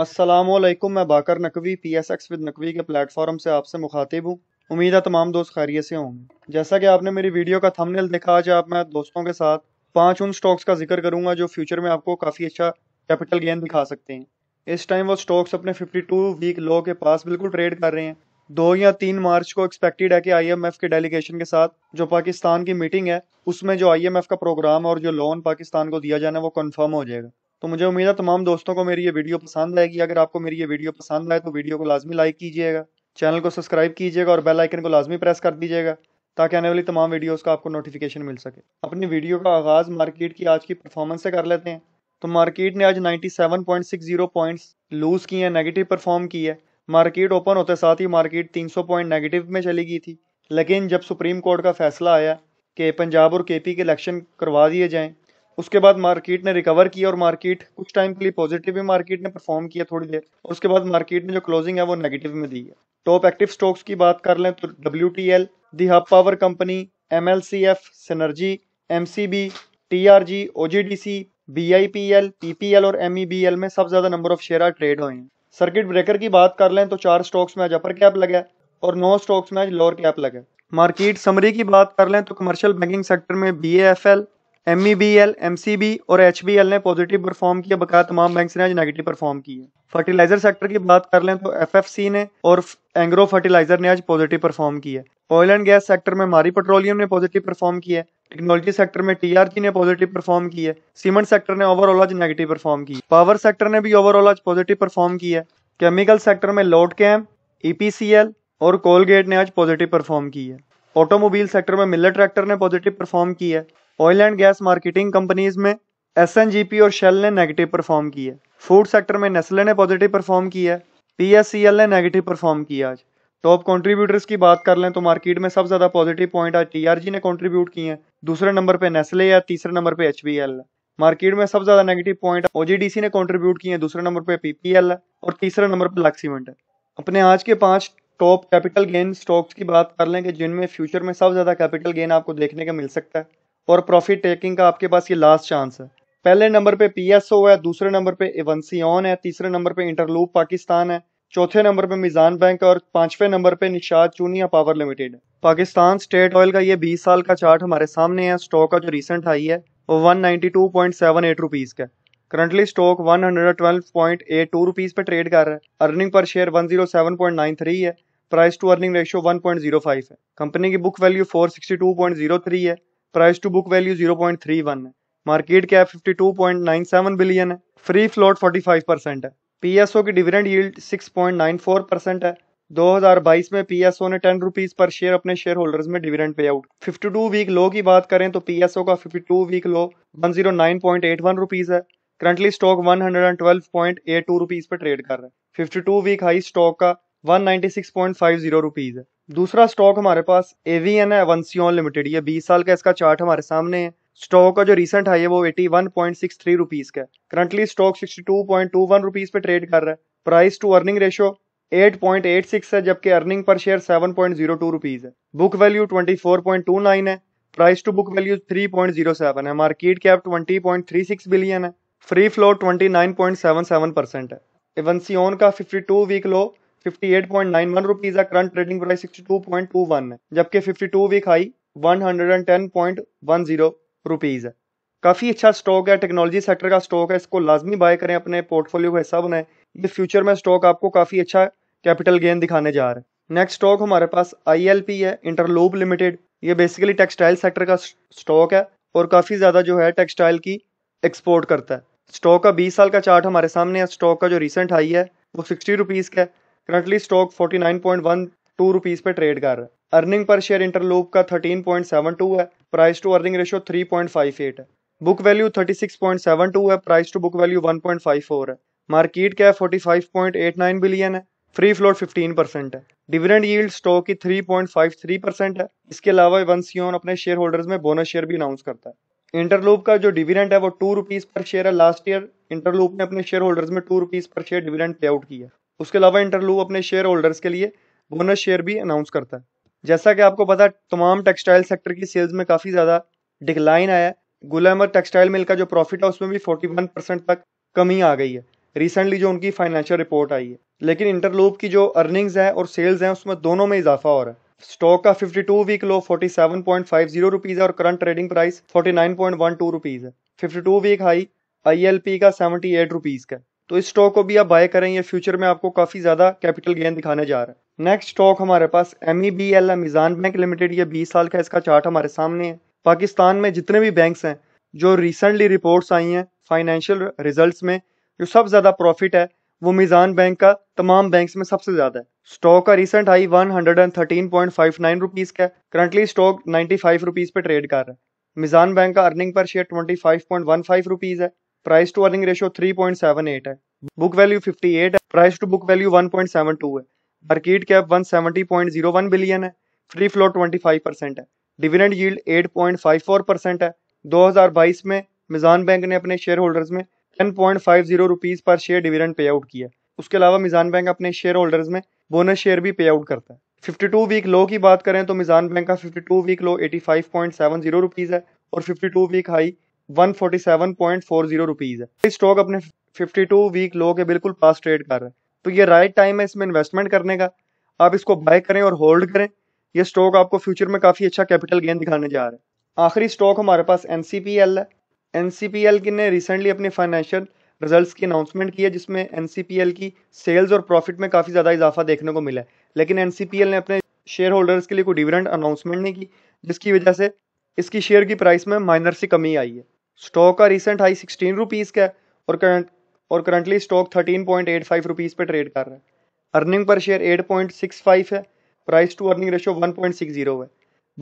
असलम मैं Baqar Naqvi P S X with Naqvi के platform से आपसे मुखातिब हूँ उम्मीद है तमाम दोस्त खैरियत से होंगे जैसा कि आपने मेरी वीडियो का थंबनेल देखा आज आप मैं दोस्तों के साथ पांच उन स्टॉक्स का जिक्र करूंगा जो फ्यूचर में आपको काफ़ी अच्छा कैपिटल गेन दिखा सकते हैं इस टाइम वो स्टॉक्स अपने टू वीक लो के पास बिल्कुल ट्रेड कर रहे हैं दो या तीन मार्च को एक्सपेक्टेड है कि आईएमएफ के डेलीगेशन के साथ जो पाकिस्तान की मीटिंग है उसमें जो आईएमएफ का प्रोग्राम और जो लोन पाकिस्तान को दिया जाना है वो कन्फर्म हो जाएगा तो मुझे उम्मीद है तमाम दोस्तों को मेरी ये वीडियो पसंद आएगी अगर आपको मेरी ये वीडियो पसंद आए तो वीडियो को लाजमी लाइक कीजिएगा चैनल को सब्सक्राइब कीजिएगा और बेल आइकन को लाजमी प्रेस कर दीजिएगा ताकि आने वाली तमाम वीडियोज का आपको नोटिफिकेशन मिल सके अपनी वीडियो का आगाज़ मार्केट की आज की परफॉर्मेंस से कर लेते हैं तो मार्केट ने आज 97.60 पॉइंट्स लूज़ किए हैं नेगेटिव परफॉर्म की है मार्केट ओपन होते साथ ही मार्केट 300 पॉइंट नेगेटिव में चली गई थी लेकिन जब सुप्रीम कोर्ट का फैसला आया कि पंजाब और केपी के इलेक्शन करवा दिए जाएं उसके बाद मार्केट ने रिकवर किया और मार्केट कुछ टाइम के लिए पॉजिटिव भी मार्केट ने परफॉर्म किया थोड़ी देर और उसके बाद मार्केट ने जो क्लोजिंग है वो नेगेटिव में दी है टॉप एक्टिव स्टॉक्स की बात कर लें तो W T L the hub power company M L C F synergy M C B T R G G O G D C B I P L P P L M E B L में सबसे ज्यादा number of share trade हुए हैं circuit breaker की बात कर लें तो चार स्टॉक्स में आज अपर कैप लगा और नौ स्टॉक्स में आज लोअर कैप लगा मार्केट समरी की बात कर लें तो कमर्शियल बैंकिंग सेक्टर में B F L M M E B L C B और एच बी एल ने पॉजिटिव परफॉर्म किया बकाया तमाम बैंक ने आज नेगेटिव परफॉर्म किए फर्टिलाइजर सेक्टर की बात कर लें तो सी ने और एंग्रो फर्टिलाइजर ने आज पॉजिटिव परफॉर्म किया ऑयल एंड गैस सेक्टर में मारी पेट्रोलियम ने पॉजिटिव परफॉर्म किया टेक्नोलॉजी सेक्टर में टीआरजी ने पॉजिटिव परफॉर्म किया सीमेंट सेक्टर ने ओवरऑल आज नेगेटिव परफॉर्म किया पावर सेक्टर ने भी ओवरऑल आज पॉजिटिव परफॉर्म किया केमिकल सेक्टर में लोड कैम ईपीसीएल और कोलगेट ने आज पॉजिटिव परफॉर्म किया ऑटोमोबाइल सेक्टर में मिलर ट्रैक्टर ने पॉजिटिव परफॉर्म किया oil and gas marketing companies में एस और शेल ने नेगेटिव परफॉर्म किया फूड सेक्टर में नेस्ले ने पॉजिटिव परफॉर्म किया पी ने नेगेटिव परफॉर्म किया आज टॉप तो कंट्रीब्यूटर्स की बात कर लें तो मार्केट में सबसे ज्यादा पॉजिटिव पॉइंट आज टीआरजी ने कंट्रीब्यूट किए हैं दूसरे नंबर पे नेस्ले या तीसरे नंबर पे एच है मार्केट में सबसे ज्यादा नेगेटिव पॉइंट ओजीडीसी ने कंट्रीब्यूट किए हैं दूसरे नंबर पे पीपीएल है और तीसरे नंबर पे लक्सीमेंट है अपने आज के पांच टॉप कैपिटल गेन स्टॉक्स की बात कर लें कि जिनमें फ्यूचर में सबसे ज्यादा कैपिटल गेन आपको देखने का मिल सकता है और प्रॉफिट टेकिंग का आपके पास ये लास्ट चांस है पहले नंबर पे पीएसओ है दूसरे नंबर पे ऑन है तीसरे नंबर पे इंटरलूप पाकिस्तान है चौथे नंबर पे मिजान बैंक और पांचवे नंबर पे निशाद चूनिया पावर लिमिटेड है पाकिस्तान स्टेट ऑयल का ये 20 साल का चार्ट हमारे सामने है स्टॉक का जो रिसेंट हाई है वो one ninety two point seven eight rupees का currently stock one hundred twelve point eight two rupees पे ट्रेड कर रहा है earning per share one zero seven point nine three है price to earning ratio one zero five है company की book value four sixty two point zero three है price to book value 0.31 है market cap 52.97 billion है free float 45 percent है PSO की dividend yield 6.94 percent है 2022 में पीएसओ ने टेन रुपीज पर शेयर अपने शेयर होल्डर्स में dividend pay out 52 week low की बात करें तो पीएसओ का two week low one 109.81 rupees है करंटली स्टॉक टू रुपीज पर ट्रेड कर रहा है टू वीक हाई स्टॉक का वन जीरो रुपीज है दूसरा स्टॉक हमारे पास एवीएन एवंसियोन लिमिटेड ये 20 साल का इसका चार्ट हमारे सामने है स्टॉक का जो रिसेंट हाई है वो eighty one point six three rupees का currently stock sixty two point two one rupees पे ट्रेड कर रहा है price to earning ratio eight point eight six है जबकि earning per share seven point zero two rupees है book value twenty four point two nine है price to book value three point zero seven है market cap twenty point three six billion है free flow twenty nine point seven seven percent है Avanceon का fifty two week low 58.91 rupees है current trading price 62.21 है जबकि 52 week high 110.10 rupees है काफ़ी अच्छा स्टॉक है टेक्नोलॉजी सेक्टर का स्टॉक है इसको लाजमी बाय करें अपने पोर्टफोलियो का हिस्सा बनाए ये फ्यूचर में स्टॉक आपको काफ़ी अच्छा कैपिटल गेन दिखाने जा रहा है नेक्स्ट स्टॉक हमारे पास आई है इंटरलोप लिमिटेड ये बेसिकली टेक्सटाइल सेक्टर का स्टॉक है और काफ़ी ज़्यादा जो है टेक्सटाइल की एक्सपोर्ट करता है स्टॉक का 20 साल का चार्ट हमारे सामने है स्टॉक का जो रिसेंट हाई है वो सिक्सटी रुपीज़ का है करंटली स्टॉक 49.12 रुपीस पे ट्रेड कर रहा है अर्निंग पर शेयर इंटरलूप का 13.72 है प्राइस टू अर्निंग रेशियो 3.58 है बुक वैल्यू 36.72 है प्राइस टू बुक वैल्यू 1.54 है मार्केट कैप 45.89 बिलियन है फ्री फ्लोट 15 परसेंट है डिविडेंड यील्ड स्टॉक की 3.53 परसेंट है इसके अलावा वन ऑन अपने शेयर होल्डर्स में बोनस शेयर भी अनाउंस करता है इंटरलूप का जो डिविडेंड है वो टू रुपीज पर शेयर है लास्ट ईयर इंटरलूप ने अपने शेयर होल्डर्स में two rupees per share dividend pay out किया उसके अलावा इंटरलूप अपने शेयर होल्डर्स के लिए बोनस शेयर भी अनाउंस करता है जैसा कि आपको पता है तमाम टेक्सटाइल सेक्टर की सेल्स में काफ़ी ज़्यादा डिक्लाइन आया है गुलाम और टेक्सटाइल मिल का जो प्रॉफिट है उसमें भी 41 परसेंट तक कमी आ गई है रिसेंटली जो उनकी फाइनेंशियल रिपोर्ट आई है लेकिन इंटरलूप की जो अर्निंग्स हैं और सेल्स हैं उसमें दोनों में इजाफा हो रहा है स्टॉक का 52 वीक लो 47.50 रुपीस है और करंट ट्रेडिंग प्राइस 49.12 रुपीस है 52 वीक हाई आईएलपी का 78 रुपीस का तो इस स्टॉक को भी आप बाय करें ये फ्यूचर में आपको काफ़ी ज़्यादा कैपिटल गेन दिखाने जा रहा है नेक्स्ट स्टॉक हमारे पास M E B L Meezan bank limited ये बीस साल का इसका चार्ट हमारे सामने है पाकिस्तान में जितने भी बैंक्स हैं जो रिसेंटली रिपोर्ट्स आई हैं फाइनेंशियल रिजल्ट्स में जो सबसे ज़्यादा प्रॉफिट है वो मिजान बैंक का तमाम बैंक्स में सबसे ज़्यादा है स्टॉक का recent high one hundred and thirteen point five nine rupees का currently stock ninety five rupees पर ट्रेड कर रहा है मिजान बैंक का earning per share twenty five point one five rupees है प्राइस टू अर्निंग रेशियो 3.78 है book value 58 है price to book value 1.72 है मार्केट कैप 170.01 बिलियन है फ्री फ्लोट 25 परसेंट है डिविडेंड यील्ड 8.54 परसेंट है 2022 में मिजान बैंक ने अपने शेयर होल्डर्स में ten point five zero rupees per share dividend pay out किया उसके अलावा मिजान बैंक अपने शेयर होल्डर्स में बोनस शेयर भी पे आउट करता है 52 वीक लो की बात करें तो मिजान बैंक का 52 वीक लो 85.70 रुपीस है और 52 week high one forty seven point four zero rupees है स्टॉक अपने फिफ्टी टू वीक लो के बिल्कुल पास ट्रेड कर रहा है तो ये राइट टाइम है इसमें इन्वेस्टमेंट करने का आप इसको बाय करें और होल्ड करें ये स्टॉक आपको फ्यूचर में काफ़ी अच्छा कैपिटल गेन दिखाने जा रहा है आखिरी स्टॉक हमारे पास एन है एन की ने रिसेंटली अपने फाइनेंशियल रिजल्ट्स की अनाउंसमेंट की है जिसमें एन की सेल्स और प्रॉफिट में काफ़ी ज़्यादा इजाफा देखने को मिला है लेकिन एन ने अपने शेयर होल्डर्स के लिए कोई डिविडेंड अनाउंसमेंट नहीं की जिसकी वजह से इसकी शेयर की प्राइस में माइनर सी कमी आई है स्टॉक का रिसेंट हाई सिक्सटीन रुपीज़ का है और करंट और currently stock thirteen point eight five rupees पर ट्रेड कर रहा है earning per share eight point six five है price to earning ratio one point six zero है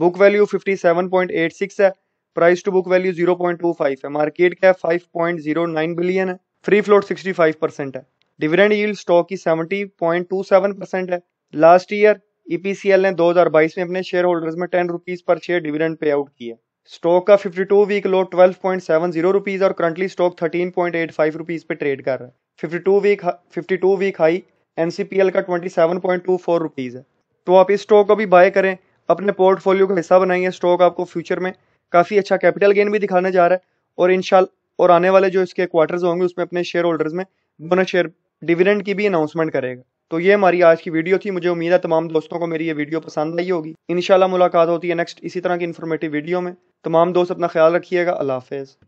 book value fifty seven point eight six है price to book value zero point two five है market cap five point zero nine billion है free float sixty five percent है dividend yield stock की seventy point two seven percent है last year EPCL ने दो हजार बाईस में अपने शेयर होल्डर्स में ten rupees per share dividend pay out किया स्टॉक का 52 वीक लो 12.70 रुपीस और करंटली स्टॉक 13.85 रुपीस पे ट्रेड कर रहा है 52 वीक 52 वीक हाई एनसीपीएल का 27.24 रुपीस है तो आप इस स्टॉक को भी बाय करें अपने पोर्टफोलियो का हिस्सा बनाइए स्टॉक आपको फ्यूचर में काफ़ी अच्छा कैपिटल गेन भी दिखाने जा रहा है और इन और आने वाले जो इसके क्वार्टर्स होंगे उसमें अपने शेयर होल्डर्स में दोनों शेयर डिविडेंड की भी अनाउंसमेंट करेगा तो ये हमारी आज की वीडियो थी मुझे उम्मीद है तमाम दोस्तों को मेरी ये वीडियो पसंद आई होगी इन मुलाकात होती है नेक्स्ट इसी तरह की इन्फॉर्मेटिव वीडियो में तमाम दोस्त अपना ख्याल रखिएगा अल्लाह हाफिज़